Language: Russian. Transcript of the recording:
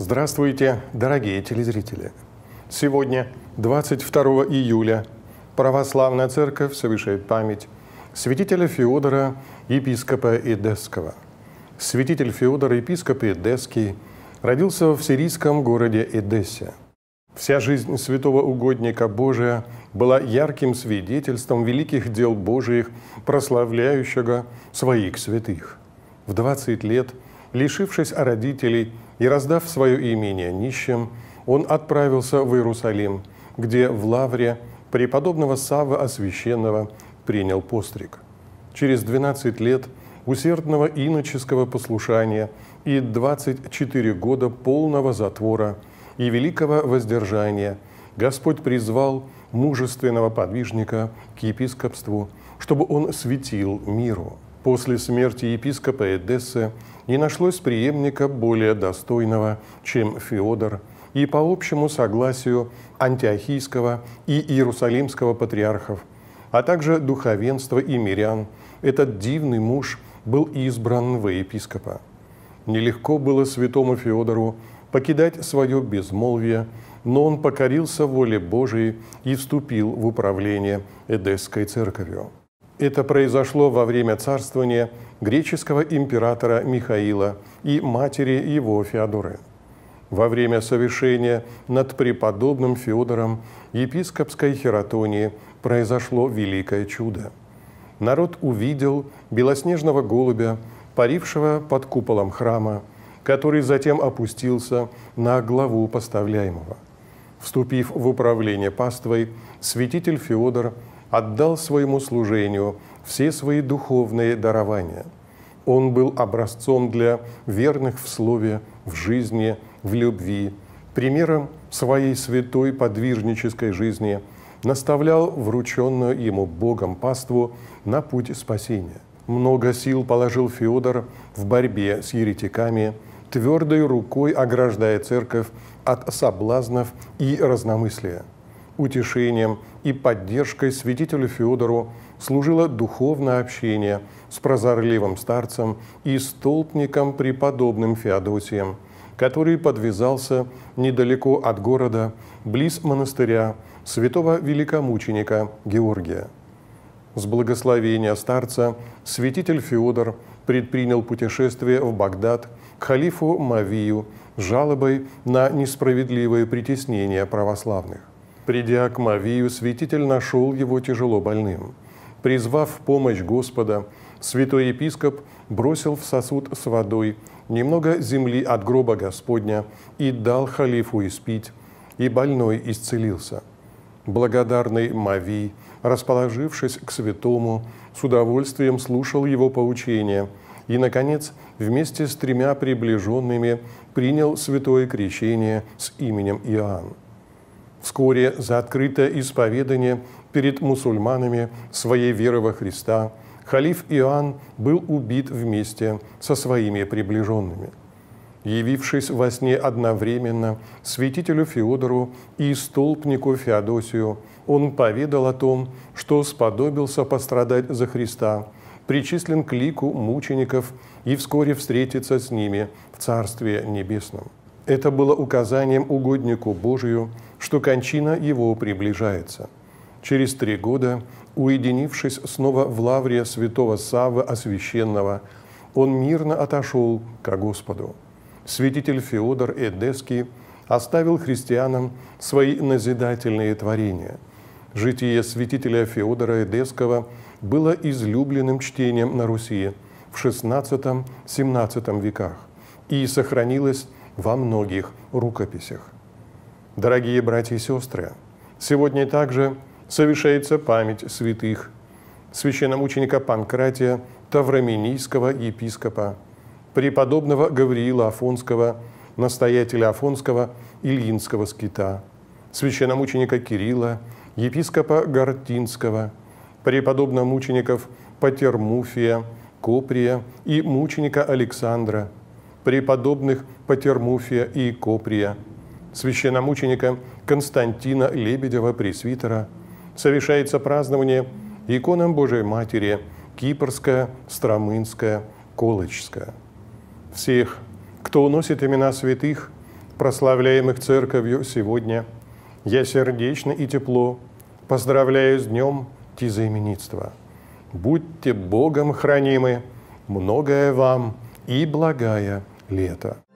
Здравствуйте, дорогие телезрители! Сегодня, 22 июля, Православная Церковь совершает память святителя Феодора, епископа Эдесского. Святитель Феодор, епископ Эдесский, родился в сирийском городе Эдессе. Вся жизнь святого угодника Божия была ярким свидетельством великих дел Божиих, прославляющего своих святых. В 20 лет, лишившись родителей, и, раздав свое имение нищим, он отправился в Иерусалим, где в лавре преподобного Савва Освященного принял постриг. Через 12 лет усердного иноческого послушания и 24 года полного затвора и великого воздержания Господь призвал мужественного подвижника к епископству, чтобы он светил миру. После смерти епископа Эдессы не нашлось преемника более достойного, чем Феодор, и по общему согласию антиохийского и иерусалимского патриархов, а также духовенства и мирян, этот дивный муж был избран во епископа. Нелегко было святому Феодору покидать свое безмолвие, но он покорился воле Божией и вступил в управление Эдесской церковью. Это произошло во время царствования греческого императора Михаила и матери его Феодоры. Во время совершения над преподобным Феодором епископской Хератонии произошло великое чудо. Народ увидел белоснежного голубя, парившего под куполом храма, который затем опустился на главу поставляемого. Вступив в управление паствой, святитель Феодор отдал своему служению все свои духовные дарования. Он был образцом для верных в слове, в жизни, в любви, примером своей святой подвижнической жизни, наставлял врученную ему Богом паству на путь спасения. Много сил положил Феодор в борьбе с еретиками, твердой рукой ограждая церковь от соблазнов и разномыслия. Утешением и поддержкой святителю Феодору служило духовное общение с прозорливым старцем и столпником преподобным Феодосием, который подвязался недалеко от города, близ монастыря святого великомученика Георгия. С благословения старца святитель Феодор предпринял путешествие в Багдад к халифу Мавию с жалобой на несправедливое притеснение православных. Придя к Мавию, святитель нашел его тяжело больным – Призвав помощь Господа, святой епископ бросил в сосуд с водой немного земли от гроба Господня и дал халифу испить, и больной исцелился. Благодарный Мавий, расположившись к святому, с удовольствием слушал его поучения и, наконец, вместе с тремя приближенными принял святое крещение с именем Иоанн вскоре за открытое исповедание перед мусульманами своей веры во Христа халиф Иоанн был убит вместе со своими приближенными. Явившись во сне одновременно святителю Феодору и столпнику Феодосию, он поведал о том, что сподобился пострадать за Христа, причислен к лику мучеников и вскоре встретится с ними в Царстве Небесном. Это было указанием угоднику Божию, что кончина его приближается. Через три года, уединившись снова в лавре святого Савы Освященного, он мирно отошел к Господу. Святитель Феодор Эдеский оставил христианам свои назидательные творения. Житие святителя Феодора Эдеского было излюбленным чтением на Руси в XVI-XVII веках и сохранилось во многих рукописях. Дорогие братья и сестры, сегодня также совершается память святых священномученика Панкратия, тавраминийского епископа, преподобного Гавриила Афонского, настоятеля Афонского Ильинского скита, священномученика Кирилла, епископа Гортинского, преподобно мучеников Патермуфия, Коприя и мученика Александра – преподобных Патермуфия и Коприя, священномученика Константина Лебедева, пресвитера, совершается празднование иконам Божией Матери Кипрская, Стромынская, Колочская. Всех, кто уносит имена святых, прославляемых Церковью сегодня, я сердечно и тепло поздравляю с днем тизаименитства. Будьте Богом хранимы, многое вам – и благая лето.